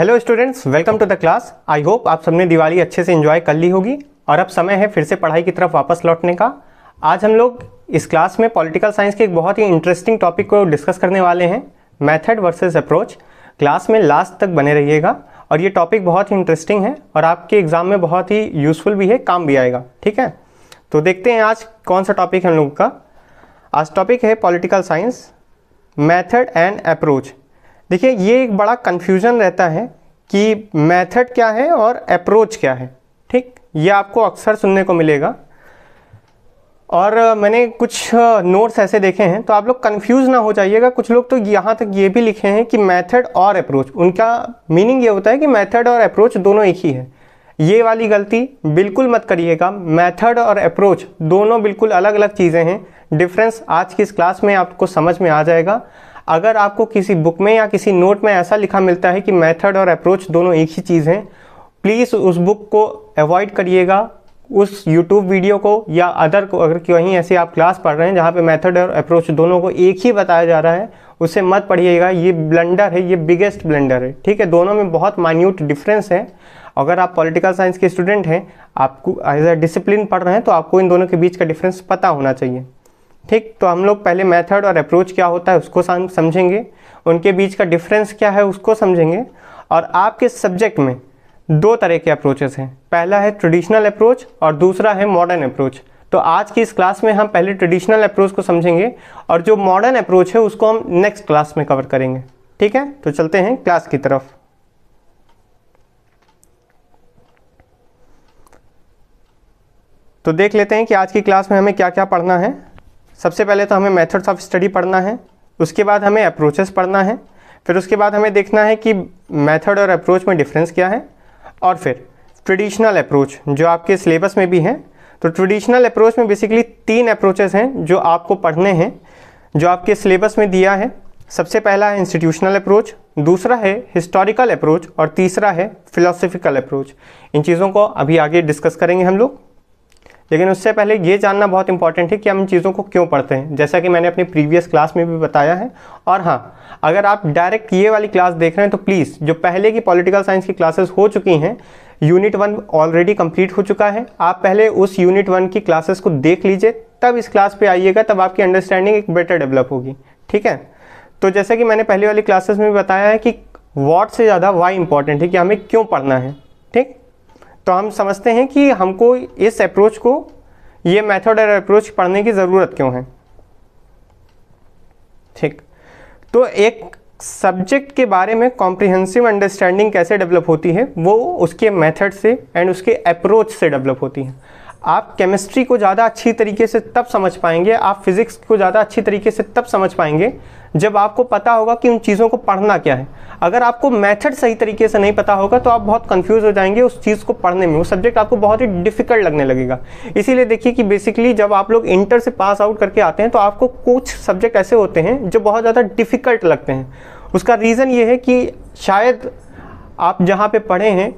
hello students welcome to the class I hope आप सबने दिवाली अच्छे से इन्जॉय कर ली होगी और अब समय है फिर से पढ़ाई की तरफ वापस लौटने का आज हम लोग इस क्लास में पॉलिटिकल साइंस के एक बहुत ही इंटरेस्टिंग टॉपिक को डिस्कस करने वाले हैं मेथड वर्सेस अप्रोच क्लास में लास्ट तक बने रहिएगा और ये टॉपिक बहुत ही इंटरेस्टिंग है और आपके एग्ज़ाम में बहुत ही यूज़फुल भी है काम भी आएगा ठीक है तो देखते हैं आज कौन सा टॉपिक है हम लोग का आज टॉपिक है political science method and approach देखिए ये एक बड़ा कन्फ्यूज़न रहता है कि मेथड क्या है और अप्रोच क्या है ठीक ये आपको अक्सर सुनने को मिलेगा और मैंने कुछ नोट्स ऐसे देखे हैं तो आप लोग कंफ्यूज ना हो जाइएगा कुछ लोग तो यहाँ तक ये भी लिखे हैं कि मेथड और अप्रोच उनका मीनिंग ये होता है कि मेथड और अप्रोच दोनों एक ही है ये वाली गलती बिल्कुल मत करिएगा मेथड और अप्रोच दोनों बिल्कुल अलग अलग चीज़ें हैं डिफरेंस आज की इस क्लास में आपको समझ में आ जाएगा अगर आपको किसी बुक में या किसी नोट में ऐसा लिखा मिलता है कि मेथड और अप्रोच दोनों एक ही चीज़ हैं प्लीज़ उस बुक को अवॉइड करिएगा उस YouTube वीडियो को या अदर को अगर कहीं ऐसे आप क्लास पढ़ रहे हैं जहाँ पे मेथड और अप्रोच दोनों को एक ही बताया जा रहा है उसे मत पढ़िएगा ये ब्लेंडर है ये बिगेस्ट ब्लेंडर है ठीक है दोनों में बहुत माइन्यूट डिफरेंस है अगर आप पॉलिटिकल साइंस के स्टूडेंट हैं आपको एज अ डिसिप्लिन पढ़ रहे हैं तो आपको इन दोनों के बीच का डिफरेंस पता होना चाहिए ठीक तो हम लोग पहले मेथड और अप्रोच क्या होता है उसको समझेंगे उनके बीच का डिफरेंस क्या है उसको समझेंगे और आपके सब्जेक्ट में दो तरह के अप्रोचेस हैं पहला है ट्रेडिशनल अप्रोच और दूसरा है मॉडर्न अप्रोच तो आज की इस क्लास में हम पहले ट्रेडिशनल अप्रोच को समझेंगे और जो मॉडर्न अप्रोच है उसको हम नेक्स्ट क्लास में कवर करेंगे ठीक है तो चलते हैं क्लास की तरफ तो देख लेते हैं कि आज की क्लास में हमें क्या क्या पढ़ना है सबसे पहले तो हमें मेथड्स ऑफ स्टडी पढ़ना है उसके बाद हमें अप्रोचेस पढ़ना है फिर उसके बाद हमें देखना है कि मेथड और अप्रोच में डिफरेंस क्या है और फिर ट्रेडिशनल अप्रोच जो आपके सिलेबस में भी हैं तो ट्रेडिशनल अप्रोच में बेसिकली तीन अप्रोचेस हैं जो आपको पढ़ने हैं जो आपके सिलेबस में दिया है सबसे पहला है इंस्टीट्यूशनल अप्रोच दूसरा है हिस्टोरिकल अप्रोच और तीसरा है फिलोसफिकल अप्रोच इन चीज़ों को अभी आगे डिस्कस करेंगे हम लोग लेकिन उससे पहले ये जानना बहुत इंपॉर्टेंट है कि हम चीज़ों को क्यों पढ़ते हैं जैसा कि मैंने अपनी प्रीवियस क्लास में भी बताया है और हाँ अगर आप डायरेक्ट ये वाली क्लास देख रहे हैं तो प्लीज़ जो पहले की पॉलिटिकल साइंस की क्लासेस हो चुकी हैं यूनिट वन ऑलरेडी कंप्लीट हो चुका है आप पहले उस यूनिट वन की क्लासेस को देख लीजिए तब इस क्लास पर आइएगा तब आपकी अंडरस्टैंडिंग एक बेटर डेवलप होगी ठीक है तो जैसा कि मैंने पहले वाली क्लासेस में भी बताया है कि वॉट से ज़्यादा वाई इंपॉर्टेंट है कि हमें क्यों पढ़ना है ठीक तो हम समझते हैं कि हमको इस अप्रोच को ये मेथड और अप्रोच पढ़ने की ज़रूरत क्यों है ठीक तो एक सब्जेक्ट के बारे में कॉम्प्रिहेंसिव अंडरस्टैंडिंग कैसे डेवलप होती है वो उसके मेथड से एंड उसके अप्रोच से डेवलप होती है आप केमिस्ट्री को ज़्यादा अच्छी तरीके से तब समझ पाएंगे आप फिज़िक्स को ज़्यादा अच्छी तरीके से तब समझ पाएंगे जब आपको पता होगा कि उन चीज़ों को पढ़ना क्या है अगर आपको मैथड सही तरीके से नहीं पता होगा तो आप बहुत कन्फ्यूज़ हो जाएंगे उस चीज़ को पढ़ने में वो सब्जेक्ट आपको बहुत ही डिफिकल्ट लगने लगेगा इसीलिए देखिए कि बेसिकली जब आप लोग इंटर से पास आउट करके आते हैं तो आपको कुछ सब्जेक्ट ऐसे होते हैं जो बहुत ज़्यादा डिफ़िकल्ट लगते हैं उसका रीज़न ये है कि शायद आप जहाँ पे पढ़े हैं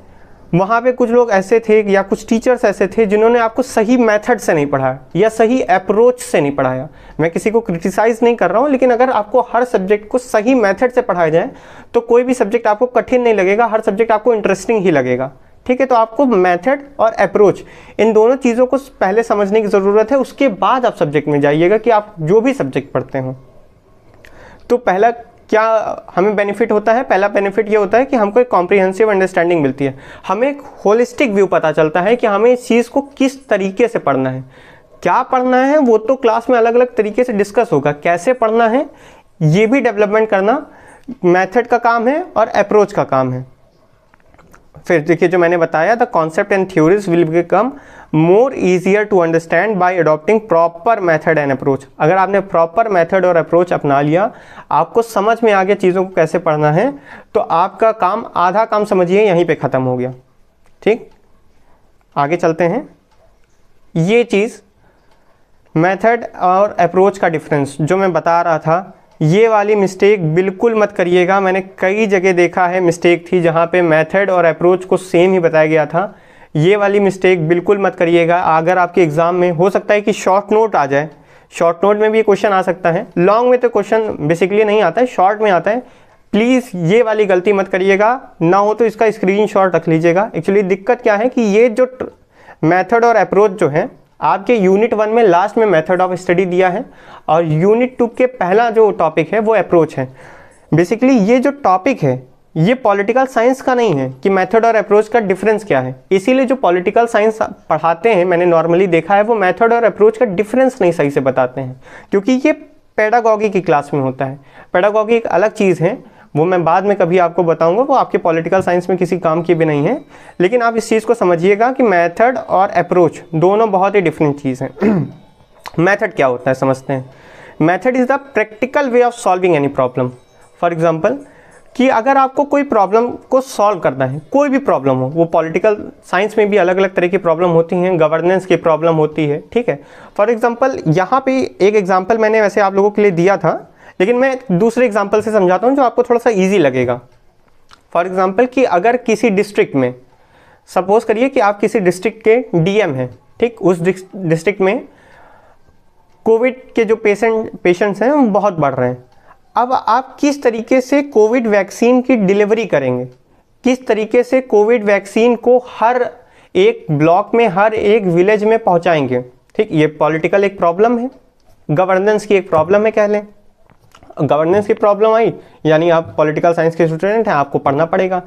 वहाँ पे कुछ लोग ऐसे थे या कुछ टीचर्स ऐसे थे जिन्होंने आपको सही मेथड से नहीं पढ़ाया या सही अप्रोच से नहीं पढ़ाया मैं किसी को क्रिटिसाइज़ नहीं कर रहा हूँ लेकिन अगर आपको हर सब्जेक्ट को सही मेथड से पढ़ाया जाए तो कोई भी सब्जेक्ट आपको कठिन नहीं लगेगा हर सब्जेक्ट आपको इंटरेस्टिंग ही लगेगा ठीक है तो आपको मेथड और अप्रोच इन दोनों चीज़ों को पहले समझने की ज़रूरत है उसके बाद आप सब्जेक्ट में जाइएगा कि आप जो भी सब्जेक्ट पढ़ते हो तो पहला क्या हमें बेनिफिट होता है पहला बेनिफिट ये होता है कि हमको एक कॉम्प्रिहेंसिव अंडरस्टैंडिंग मिलती है हमें एक होलिस्टिक व्यू पता चलता है कि हमें इस चीज़ को किस तरीके से पढ़ना है क्या पढ़ना है वो तो क्लास में अलग अलग तरीके से डिस्कस होगा कैसे पढ़ना है ये भी डेवलपमेंट करना मेथड का काम है और अप्रोच का काम है फिर देखिए जो मैंने बताया the concept and theories will become more easier to understand by adopting proper method and approach अगर आपने प्रॉपर मेथड और अप्रोच अपना लिया आपको समझ में आ गया चीज़ों को कैसे पढ़ना है तो आपका काम आधा काम समझिए यहीं पे ख़त्म हो गया ठीक आगे चलते हैं ये चीज़ मेथड और अप्रोच का डिफरेंस जो मैं बता रहा था ये वाली मिस्टेक बिल्कुल मत करिएगा मैंने कई जगह देखा है मिस्टेक थी जहाँ पे मेथड और अप्रोच को सेम ही बताया गया था ये वाली मिस्टेक बिल्कुल मत करिएगा अगर आपके एग्ज़ाम में हो सकता है कि शॉर्ट नोट आ जाए शॉर्ट नोट में भी ये क्वेश्चन आ सकता है लॉन्ग में तो क्वेश्चन बेसिकली नहीं आता है शॉर्ट में आता है प्लीज़ ये वाली गलती मत करिएगा ना हो तो इसका स्क्रीन रख लीजिएगा एक्चुअली दिक्कत क्या है कि ये जो मैथड और अप्रोच जो है आपके यूनिट वन में लास्ट में मेथड ऑफ स्टडी दिया है और यूनिट टू के पहला जो टॉपिक है वो अप्रोच है बेसिकली ये जो टॉपिक है ये पॉलिटिकल साइंस का नहीं है कि मेथड और अप्रोच का डिफरेंस क्या है इसीलिए जो पॉलिटिकल साइंस पढ़ाते हैं मैंने नॉर्मली देखा है वो मेथड और अप्रोच का डिफरेंस नहीं सही से बताते हैं क्योंकि ये पेडागॉगी की क्लास में होता है पेडागॉगी एक अलग चीज़ है वो मैं बाद में कभी आपको बताऊंगा वो आपके पॉलिटिकल साइंस में किसी काम की भी नहीं है लेकिन आप इस चीज़ को समझिएगा कि मैथड और अप्रोच दोनों बहुत ही डिफरेंट चीज़ हैं मैथड क्या होता है समझते हैं method is the practical way of solving any problem for example कि अगर आपको कोई प्रॉब्लम को सॉल्व करना है कोई भी प्रॉब्लम हो वो पॉलिटिकल साइंस में भी अलग अलग तरह की प्रॉब्लम होती हैं गवर्नेंस की प्रॉब्लम होती है ठीक है फॉर एग्जांपल यहाँ पे एक एग्जांपल मैंने वैसे आप लोगों के लिए दिया था लेकिन मैं दूसरे एग्जाम्पल से समझाता हूँ जो आपको थोड़ा सा ईजी लगेगा फॉर एग्ज़ाम्पल कि अगर किसी डिस्ट्रिक्ट में सपोज़ करिए कि आप किसी डिस्ट्रिक्ट के डीएम हैं ठीक उस डिस्ट्रिक्ट में कोविड के जो पेशेंट पेशेंट्स हैं वो बहुत बढ़ रहे हैं अब आप किस तरीके से कोविड वैक्सीन की डिलीवरी करेंगे किस तरीके से कोविड वैक्सीन को हर एक ब्लॉक में हर एक विलेज में पहुंचाएंगे ठीक ये पॉलिटिकल एक प्रॉब्लम है गवर्नेंस की एक प्रॉब्लम है कह लें गवर्नेंस की प्रॉब्लम आई यानी आप पॉलिटिकल साइंस के स्टूडेंट हैं आपको पढ़ना पड़ेगा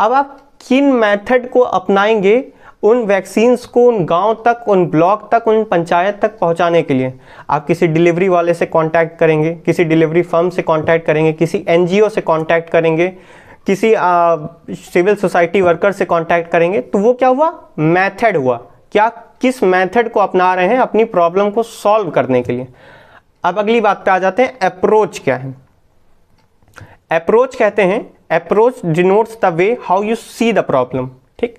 अब आप किन मेथड को अपनाएंगे उन वैक्सीन्स को उन गांव तक उन ब्लॉक तक उन पंचायत तक पहुंचाने के लिए आप किसी डिलीवरी वाले से कांटेक्ट करेंगे किसी डिलीवरी फर्म से कांटेक्ट करेंगे किसी एनजीओ से कांटेक्ट करेंगे किसी सिविल सोसाइटी वर्कर से कांटेक्ट करेंगे तो वो क्या हुआ मेथड हुआ क्या किस मेथड को अपना रहे हैं अपनी प्रॉब्लम को सॉल्व करने के लिए अब अगली बात पे आ जाते हैं अप्रोच क्या है अप्रोच कहते हैं approach denotes the way how you see the problem ठीक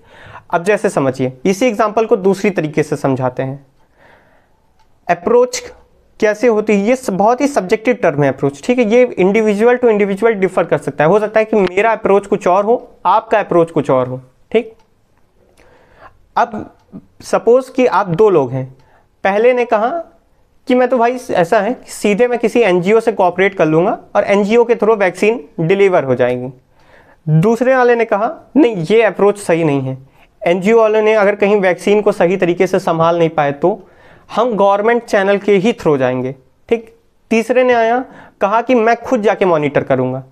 अब जैसे समझिए इसी एग्जाम्पल को दूसरी तरीके से समझाते हैं अप्रोच कैसे होती है ये बहुत ही सब्जेक्टिव टर्म है अप्रोच ठीक है ये इंडिविजुअल टू इंडिविजुअल डिफर कर सकता है हो सकता है कि मेरा अप्रोच कुछ और हो आपका अप्रोच कुछ और हो ठीक अब सपोज कि आप दो लोग हैं पहले ने कहा कि मैं तो भाई ऐसा है कि सीधे मैं किसी एनजीओ से कॉपरेट कर लूँगा और एनजीओ के थ्रू वैक्सीन डिलीवर हो जाएगी दूसरे वाले ने कहा नहीं ये अप्रोच सही नहीं है एनजीओ वालों ने अगर कहीं वैक्सीन को सही तरीके से संभाल नहीं पाए तो हम गवर्नमेंट चैनल के ही थ्रू जाएंगे ठीक तीसरे ने आया कहा कि मैं खुद जाके मॉनिटर करूंगा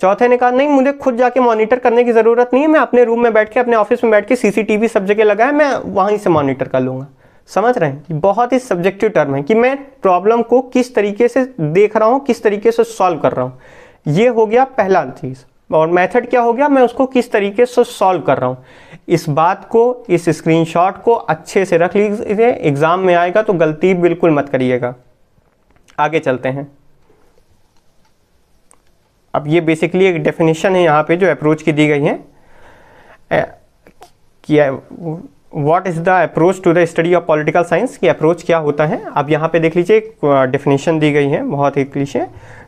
चौथे ने कहा नहीं मुझे खुद जाके मॉनिटर करने की ज़रूरत नहीं है मैं अपने रूम में बैठ के अपने ऑफिस में बैठ के सीसीटीवी सब जगह लगाया मैं वहीं से मॉनिटर कर लूँगा समझ रहे हैं कि बहुत ही सब्जेक्टिव टर्म है कि मैं प्रॉब्लम को किस तरीके से देख रहा हूँ किस तरीके से सॉल्व कर रहा हूँ ये हो गया पहला चीज़ और मेथड क्या हो गया मैं उसको किस तरीके से सॉल्व कर रहा हूँ इस बात को इस स्क्रीनशॉट को अच्छे से रख लीजिए एग्ज़ाम में आएगा तो गलती बिल्कुल मत करिएगा आगे चलते हैं अब ये बेसिकली एक डेफिनेशन है यहाँ पे जो अप्रोच की दी गई है किया what is the approach to the study of political science की अप्रोच क्या होता है आप यहाँ पे देख लीजिए एक डेफिनेशन दी गई है बहुत ही है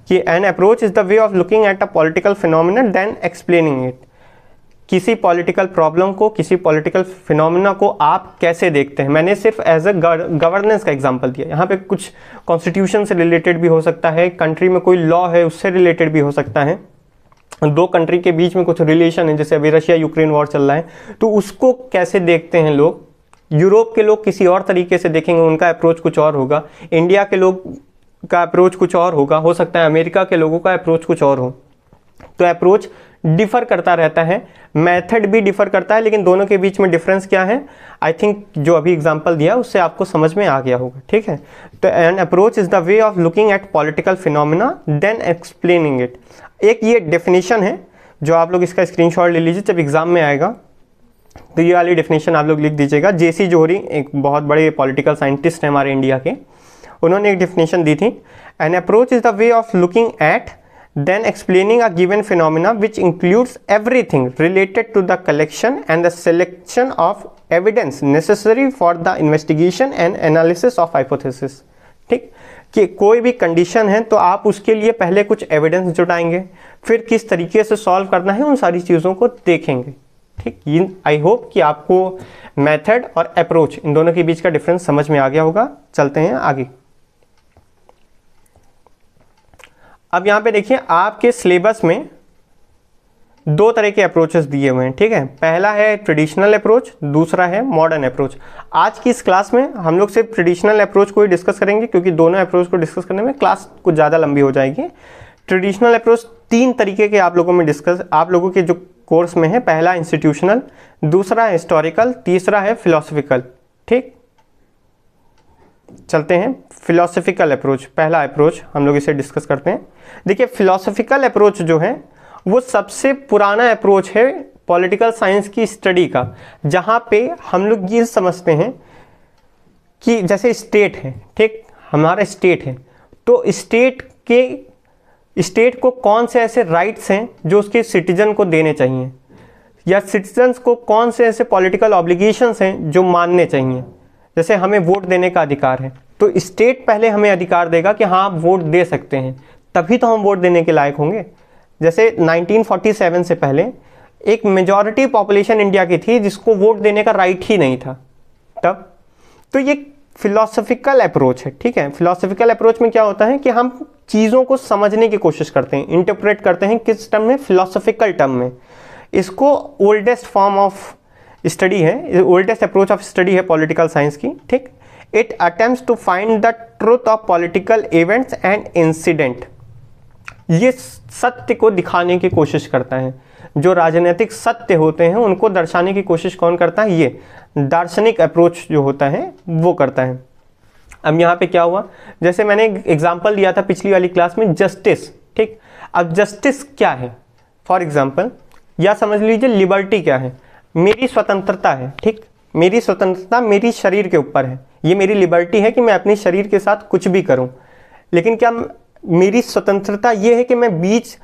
कि an approach is the way of looking at a political phenomena then explaining it किसी पॉलिटिकल प्रॉब्लम को किसी पॉलिटिकल फिनोमिना को आप कैसे देखते हैं मैंने सिर्फ एज अ गवर्नेंस का एग्जांपल दिया यहाँ पे कुछ कॉन्स्टिट्यूशन से रिलेटेड भी हो सकता है कंट्री में कोई लॉ है उससे रिलेटेड भी हो सकता है दो कंट्री के बीच में कुछ रिलेशन है जैसे अभी रशिया यूक्रेन वॉर चल रहा है तो उसको कैसे देखते हैं लोग यूरोप के लोग किसी और तरीके से देखेंगे उनका अप्रोच कुछ और होगा इंडिया के लोग का अप्रोच कुछ और होगा हो सकता है अमेरिका के लोगों का अप्रोच कुछ और हो तो अप्रोच डिफर करता रहता है मेथड भी डिफर करता है लेकिन दोनों के बीच में डिफरेंस क्या है आई थिंक जो अभी एग्जांपल दिया उससे आपको समझ में आ गया होगा ठीक है तो an approach is the way of looking at political phenomena then explaining it एक ये डेफिनेशन है जो आप लोग इसका स्क्रीन ले लीजिए जब एग्ज़ाम में आएगा तो ये वाली डेफिनेशन आप लोग लिख दीजिएगा जे जोहरी एक बहुत बड़े पॉलिटिकल साइंटिस्ट हैं हमारे इंडिया के उन्होंने एक डेफिनेशन दी थी an approach is the way of looking at then explaining a given phenomena which includes everything related to the collection and the selection of evidence necessary for the investigation and analysis of hypothesis ठीक कि कोई भी condition है तो आप उसके लिए पहले कुछ एविडेंस जुटाएंगे फिर किस तरीके से सॉल्व करना है उन सारी चीज़ों को देखेंगे ठीक आई होप कि आपको मेथड और अप्रोच इन दोनों के बीच का डिफरेंस समझ में आ गया होगा चलते हैं आगे अब यहाँ पे देखिए आपके सिलेबस में दो तरह के अप्रोचेस दिए हुए हैं ठीक है पहला है ट्रेडिशनल अप्रोच दूसरा है मॉडर्न अप्रोच आज की इस क्लास में हम लोग सिर्फ ट्रेडिशनल अप्रोच को ही डिस्कस करेंगे क्योंकि दोनों अप्रोच को डिस्कस करने में क्लास कुछ ज़्यादा लंबी हो जाएगी ट्रेडिशनल अप्रोच तीन तरीके के आप लोगों में डिस्कस आप लोगों के जो कोर्स में है पहला इंस्टीट्यूशनल दूसरा हिस्टोरिकल तीसरा है फिलोसफिकल ठीक चलते हैं फिलोसफिकल अप्रोच पहला अप्रोच हम लोग इसे डिस्कस करते हैं देखिए फिलोसफिकल अप्रोच जो है वो सबसे पुराना अप्रोच है पॉलिटिकल साइंस की स्टडी का जहाँ पे हम लोग ये समझते हैं कि जैसे स्टेट है ठीक हमारा स्टेट है तो स्टेट के स्टेट को कौन से ऐसे राइट्स हैं जो उसके सिटीजन को देने चाहिए या सिटीजन्स को कौन से ऐसे पॉलिटिकल ऑब्लिगेशंस हैं जो मानने चाहिए जैसे हमें वोट देने का अधिकार है तो स्टेट पहले हमें अधिकार देगा कि हाँ आप वोट दे सकते हैं तभी तो हम वोट देने के लायक होंगे जैसे 1947 से पहले एक मेजॉरिटी पॉपुलेशन इंडिया की थी जिसको वोट देने का राइट ही नहीं था तब तो ये फिलोसफिकल अप्रोच है ठीक है फिलोसफिकल अप्रोच में क्या होता है कि हम चीज़ों को समझने की कोशिश करते हैं इंटरप्रेट करते हैं किस टर्म में फिलोसफिकल टर्म में इसको ओल्डेस्ट फॉर्म ऑफ स्टडी है ओल्डेस्ट अप्रोच ऑफ स्टडी है पॉलिटिकल साइंस की ठीक it attempt to find the truth of political events and incident ये सत्य को दिखाने की कोशिश करता है जो राजनीतिक सत्य होते हैं उनको दर्शाने की कोशिश कौन करता है ये दार्शनिक अप्रोच जो होता है वो करता है अब यहाँ पे क्या हुआ जैसे मैंने एग्जाम्पल दिया था पिछली वाली क्लास में जस्टिस ठीक अब जस्टिस क्या है फॉर एग्जाम्पल या समझ लीजिए लिबर्टी क्या है मेरी स्वतंत्रता है ठीक मेरी स्वतंत्रता मेरी शरीर के ऊपर है ये मेरी लिबर्टी है कि मैं अपने शरीर के साथ कुछ भी करूं लेकिन क्या मेरी स्वतंत्रता ये है कि मैं बीच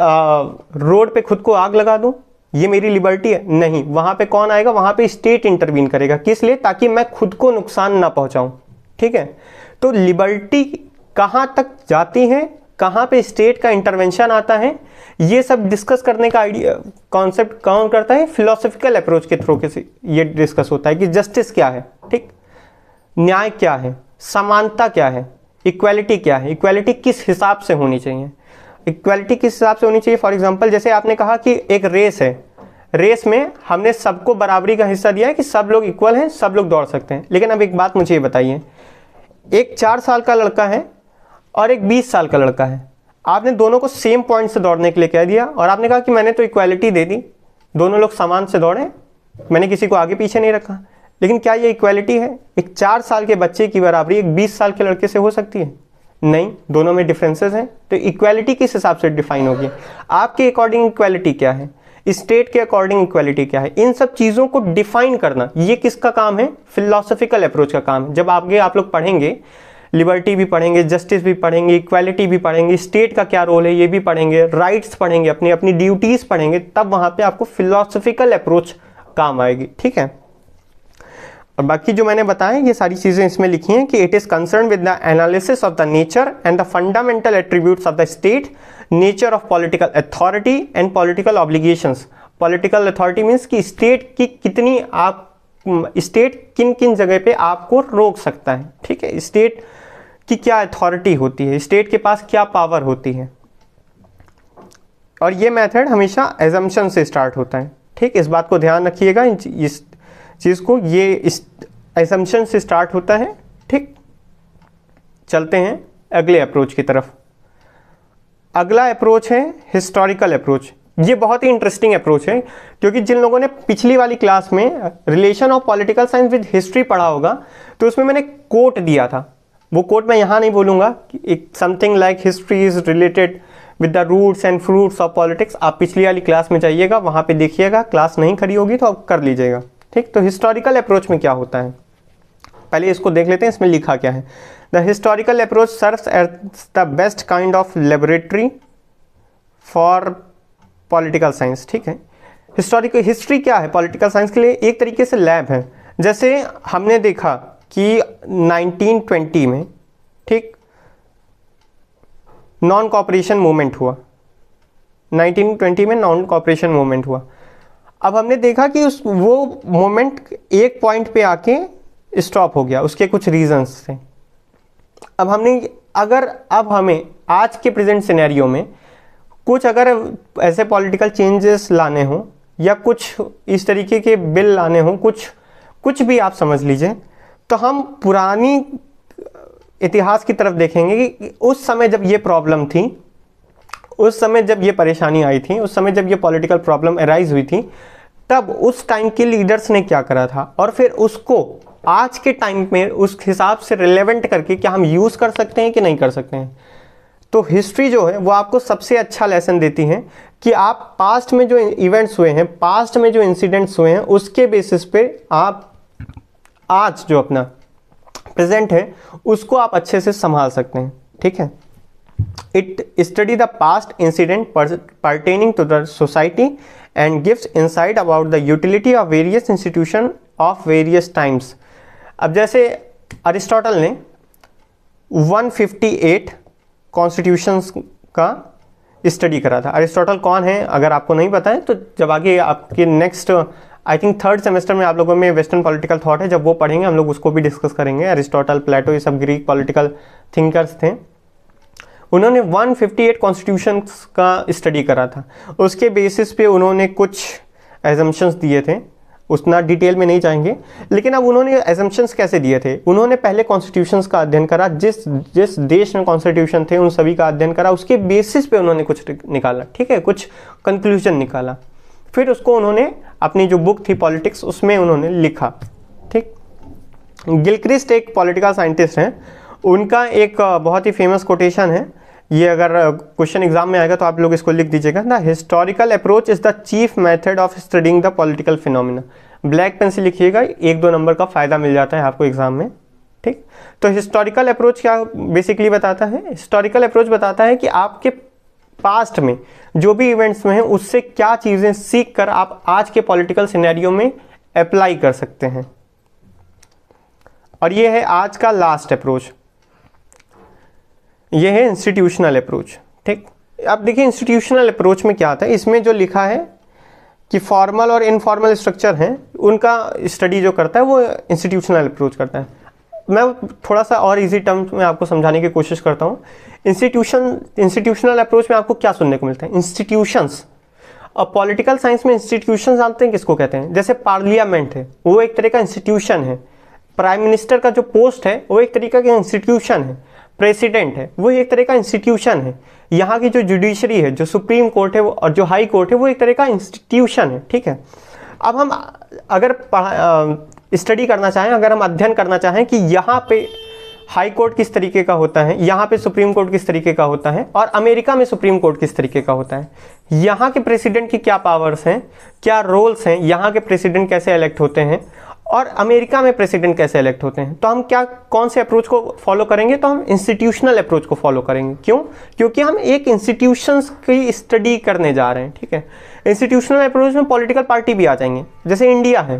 आ, रोड पे खुद को आग लगा दूं ये मेरी लिबर्टी है नहीं वहाँ पे कौन आएगा वहाँ पे स्टेट इंटरवीन करेगा किस लिए ताकि मैं खुद को नुकसान ना पहुँचाऊँ ठीक है तो लिबर्टी कहाँ तक जाती है कहाँ पे स्टेट का इंटरवेंशन आता है ये सब डिस्कस करने का आइडिया कॉन्सेप्ट कौन करता है फिलोसफिकल अप्रोच के थ्रू के ये डिस्कस होता है कि जस्टिस क्या है ठीक न्याय क्या है समानता क्या है इक्वालिटी क्या है इक्वालिटी किस हिसाब से होनी चाहिए इक्वालिटी किस हिसाब से होनी चाहिए फॉर एग्जाम्पल जैसे आपने कहा कि एक रेस है रेस में हमने सबको बराबरी का हिस्सा दिया है कि सब लोग इक्वल हैं सब लोग दौड़ सकते हैं लेकिन अब एक बात मुझे ये बताइए एक चार साल का लड़का है और एक बीस साल का लड़का है आपने दोनों को सेम पॉइंट से दौड़ने के लिए कह दिया और आपने कहा कि मैंने तो इक्वालिटी दे दी दोनों लोग समान से दौड़े मैंने किसी को आगे पीछे नहीं रखा लेकिन क्या ये इक्वालिटी है एक चार साल के बच्चे की बराबरी एक बीस साल के लड़के से हो सकती है नहीं दोनों में डिफरेंसेस हैं तो इक्वालिटी किस हिसाब से डिफाइन होगी आपके अकॉर्डिंग इक्वालिटी क्या है स्टेट के अकॉर्डिंग इक्वालिटी क्या है इन सब चीज़ों को डिफाइन करना ये किसका काम है फिलोसफिकल अप्रोच का काम है जब आगे आप लोग पढ़ेंगे लिबर्टी भी पढ़ेंगे जस्टिस भी पढ़ेंगे इक्वालिटी भी पढ़ेंगे स्टेट का क्या रोल है ये भी पढ़ेंगे राइट्स पढ़ेंगे अपनी अपनी ड्यूटीज़ पढ़ेंगे तब वहाँ पे आपको फिलोसफिकल अप्रोच काम आएगी ठीक है और बाकी जो मैंने बताया ये सारी चीज़ें इसमें लिखी हैं कि it is concern with the analysis of the nature and the fundamental attribute of the state nature of political authority and political obligation political authority means कि स्टेट की कितनी आप स्टेट किन किन जगह पे आपको रोक सकता है ठीक है स्टेट कि क्या अथॉरिटी होती है स्टेट के पास क्या पावर होती है और ये मेथड हमेशा एजम्पन से स्टार्ट होता है ठीक इस बात को ध्यान रखिएगा इस चीज़ को ये इस एजम्पन से स्टार्ट होता है ठीक चलते हैं अगले अप्रोच की तरफ अगला अप्रोच है हिस्टोरिकल अप्रोच ये बहुत ही इंटरेस्टिंग अप्रोच है क्योंकि जिन लोगों ने पिछली वाली क्लास में relation of political science with history पढ़ा होगा तो उसमें मैंने कोट दिया था वो कोट मैं यहाँ नहीं बोलूँगा कि something like history is related with the roots and fruits of politics आप पिछली वाली क्लास में जाइएगा वहाँ पे देखिएगा क्लास नहीं खड़ी होगी तो आप कर लीजिएगा ठीक तो हिस्टोरिकल अप्रोच में क्या होता है पहले इसको देख लेते हैं इसमें लिखा क्या है the historical approach serve as the best kind of laboratory for political science ठीक है हिस्टोरिकल हिस्ट्री क्या है पॉलिटिकल साइंस के लिए एक तरीके से लैब है जैसे हमने देखा कि 1920 में ठीक नॉन कॉपरेशन मूवमेंट हुआ 1920 में नॉन कॉपरेशन मूवमेंट हुआ अब हमने देखा कि उस वो मोमेंट एक पॉइंट पे आके स्टॉप हो गया उसके कुछ रीजंस थे अब हमने अगर अब हमें आज के प्रेजेंट सिनेरियो में कुछ अगर ऐसे पॉलिटिकल चेंजेस लाने हों या कुछ इस तरीके के बिल लाने हों कुछ कुछ भी आप समझ लीजिए तो हम पुरानी इतिहास की तरफ देखेंगे कि उस समय जब ये प्रॉब्लम थी उस समय जब ये परेशानी आई थी उस समय जब ये पॉलिटिकल प्रॉब्लम अराइज हुई थी तब उस टाइम के लीडर्स ने क्या करा था और फिर उसको आज के टाइम में उस हिसाब से रिलेवेंट करके क्या हम यूज़ कर सकते हैं कि नहीं कर सकते हैं तो हिस्ट्री जो है वो आपको सबसे अच्छा लेसन देती है कि आप पास्ट में जो इवेंट्स हुए हैं पास्ट में जो इंसिडेंट्स हुए हैं उसके बेसिस पे आप आज जो अपना प्रेजेंट है उसको आप अच्छे से संभाल सकते हैं ठीक है it study the past incident pertaining to the society and gives insight about the utility of various institution of various times अब जैसे अरिस्टोटल ने 158 कॉन्स्टिट्यूशंस का स्टडी करा था अरिस्टोटल कौन है अगर आपको नहीं पता है तो जब आगे आपके next I think third semester में आप लोगों में वेस्टर्न पॉलिटिकल थॉट है जब वो पढ़ेंगे हम लोग उसको भी डिस्कस करेंगे एरिस्टोटल प्लेटो ये सब ग्रीक पॉलिटिकल थिंकर्स थे उन्होंने 158 कॉन्स्टिट्यूशन का स्टडी करा था उसके बेसिस पे उन्होंने कुछ एजम्पन्स दिए थे उतना डिटेल में नहीं जाएंगे लेकिन अब उन्होंने एजम्पन्स कैसे दिए थे उन्होंने पहले कॉन्स्टिट्यूशंस का अध्ययन करा जिस जिस देश में कॉन्स्टिट्यूशन थे उन सभी का अध्ययन करा उसके बेसिस पे उन्होंने कुछ निकाला ठीक है कुछ कंक्लूजन निकाला फिर उसको उन्होंने अपनी जो बुक थी पॉलिटिक्स उसमें उन्होंने लिखा ठीक गिलक्रिस्ट एक पॉलिटिकल साइंटिस्ट हैं उनका एक बहुत ही फेमस कोटेशन है ये अगर क्वेश्चन एग्जाम में आएगा तो आप लोग इसको लिख दीजिएगा the historical approach is the chief method of studying the political phenomena black pen से लिखिएगा एक दो नंबर का फ़ायदा मिल जाता है आपको एग्जाम में ठीक तो हिस्टोरिकल अप्रोच क्या बेसिकली बताता है हिस्टोरिकल अप्रोच बताता है कि आपके पास्ट में जो भी इवेंट्स में है उससे क्या चीज़ें सीख कर आप आज के पॉलिटिकल सिनेरियो में अप्लाई कर सकते हैं और ये है आज का लास्ट अप्रोच ये है इंस्टीट्यूशनल अप्रोच ठीक अब देखिए इंस्टीट्यूशनल अप्रोच में क्या आता है इसमें जो लिखा है कि फॉर्मल और इनफॉर्मल स्ट्रक्चर हैं उनका स्टडी जो करता है वो इंस्टीट्यूशनल अप्रोच करता है मैं थोड़ा सा और इजी टर्म्स में आपको समझाने की कोशिश करता हूँ इंस्टीट्यूशन इंस्टीट्यूशनल अप्रोच में आपको क्या सुनने को मिलता है इंस्टीट्यूशंस अब पॉलिटिकल साइंस में इंस्टीट्यूशन जानते हैं किसको कहते हैं जैसे पार्लियामेंट है वो एक तरह का इंस्टीट्यूशन है प्राइम मिनिस्टर का जो पोस्ट है वो एक तरीका का इंस्टीट्यूशन है प्रेसिडेंट है वो एक तरह का इंस्टीट्यूशन है यहाँ की जो जुडिशरी है जो सुप्रीम कोर्ट है वो और जो हाई कोर्ट है वो एक तरह का इंस्टीट्यूशन है ठीक है अब हम अगर स्टडी करना चाहें अगर हम अध्ययन करना चाहें कि यहाँ पे हाई कोर्ट किस तरीके का होता है यहाँ पे सुप्रीम कोर्ट किस तरीके का होता है और अमेरिका में सुप्रीम कोर्ट किस तरीके का होता है यहाँ के प्रेसिडेंट की क्या पावर्स हैं क्या रोल्स हैं यहाँ के प्रेसिडेंट कैसे इलेक्ट होते हैं और अमेरिका में प्रेसिडेंट कैसे इलेक्ट होते हैं तो हम क्या कौन से अप्रोच को फॉलो करेंगे तो हम इंस्टीट्यूशनल अप्रोच को फॉलो करेंगे क्यों क्योंकि हम एक इंस्टीट्यूशंस की स्टडी करने जा रहे हैं ठीक है इंस्टीट्यूशनल अप्रोच में पॉलिटिकल पार्टी भी आ जाएंगे जैसे इंडिया है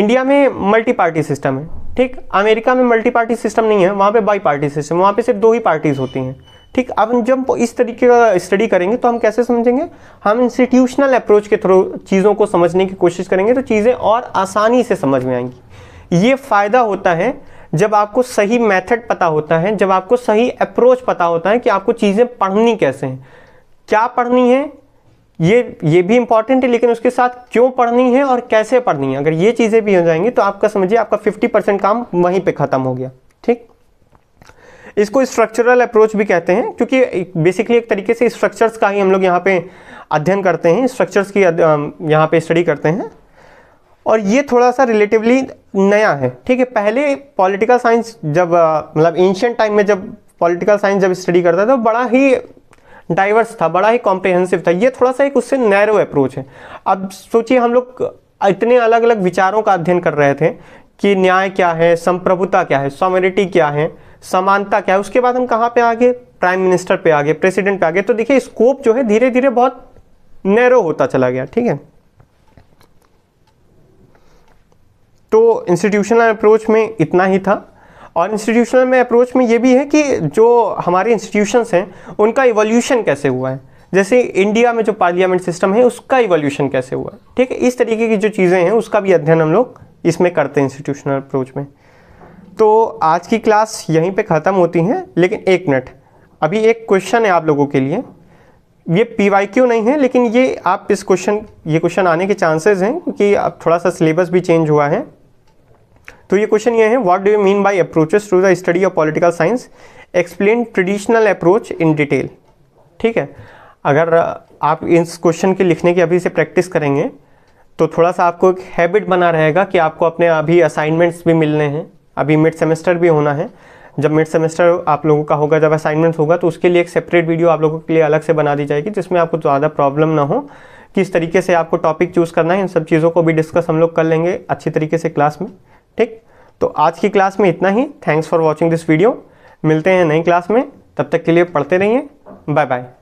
इंडिया में मल्टी पार्टी सिस्टम है ठीक अमेरिका में मल्टी पार्टी सिस्टम नहीं है वहाँ पे बाई पार्टी सिस्टम वहाँ पे सिर्फ दो ही पार्टीज़ होती हैं ठीक अब जब इस तरीके का स्टडी करेंगे तो हम कैसे समझेंगे हम इंस्टीट्यूशनल अप्रोच के थ्रू चीज़ों को समझने की कोशिश करेंगे तो चीज़ें और आसानी से समझ में आएंगी ये फ़ायदा होता है जब आपको सही मेथड पता होता है जब आपको सही अप्रोच पता होता है कि आपको चीज़ें पढ़नी कैसे हैं क्या पढ़नी है ये ये भी इंपॉर्टेंट है लेकिन उसके साथ क्यों पढ़नी है और कैसे पढ़नी है अगर ये चीज़ें भी हो जाएंगी तो आपका समझिए आपका 50 परसेंट काम वहीं पे ख़त्म हो गया ठीक इसको स्ट्रक्चरल अप्रोच भी कहते हैं क्योंकि बेसिकली एक तरीके से स्ट्रक्चर्स का ही हम लोग यहाँ पे अध्ययन करते हैं स्ट्रक्चर्स की यहाँ पे स्टडी करते हैं और ये थोड़ा सा रिलेटिवली नया है ठीक है पहले पॉलिटिकल साइंस जब मतलब एंशियंट टाइम में जब पॉलिटिकल साइंस जब स्टडी करता था तो बड़ा ही डाइवर्स था बड़ा ही कॉम्प्रिहेंसिव था ये थोड़ा सा एक उससे नैरो अप्रोच है अब सोचिए हम लोग इतने अलग अलग विचारों का अध्ययन कर रहे थे कि न्याय क्या है संप्रभुता क्या है सॉमरिटी क्या है समानता क्या है उसके बाद हम कहाँ पे आगे प्राइम मिनिस्टर पे आगे प्रेसिडेंट पे आगे तो देखिए स्कोप जो है धीरे धीरे बहुत नैरो होता चला गया ठीक है तो इंस्टीट्यूशनल अप्रोच में इतना ही था और इंस्टीट्यूशनल में अप्रोच में ये भी है कि जो हमारे इंस्टीट्यूशन हैं उनका इवोल्यूशन कैसे हुआ है जैसे इंडिया में जो पार्लियामेंट सिस्टम है उसका इवोल्यूशन कैसे हुआ है ठीक है इस तरीके की जो चीज़ें हैं उसका भी अध्ययन हम लोग इसमें करते हैं इंस्टीट्यूशनल अप्रोच में तो आज की क्लास यहीं पर ख़त्म होती है लेकिन एक मिनट अभी एक क्वेश्चन है आप लोगों के लिए ये पी वाई क्यू नहीं है लेकिन ये आप इस क्वेश्चन ये क्वेश्चन आने के चांसेस हैं क्योंकि अब थोड़ा सा सिलेबस भी चेंज हुआ है तो ये क्वेश्चन ये है what do you mean by approaches to the study of political science explain traditional approach in detail ठीक है अगर आप इस क्वेश्चन के लिखने की अभी से प्रैक्टिस करेंगे तो थोड़ा सा आपको एक हैबिट बना रहेगा कि आपको अपने अभी असाइनमेंट्स भी मिलने हैं अभी मिड सेमेस्टर भी होना है जब मिड सेमेस्टर आप लोगों का होगा जब असाइनमेंट्स होगा तो उसके लिए एक सेपरेट वीडियो आप लोगों के लिए अलग से बना दी जाएगी जिसमें आपको ज़्यादा प्रॉब्लम ना हो किस तरीके से आपको टॉपिक चूज़ करना है इन सब चीज़ों को भी डिस्कस हम लोग कर लेंगे अच्छी तरीके से क्लास में ठीक तो आज की क्लास में इतना ही thanks for watching this video मिलते हैं नई क्लास में तब तक के लिए पढ़ते रहिए बाय बाय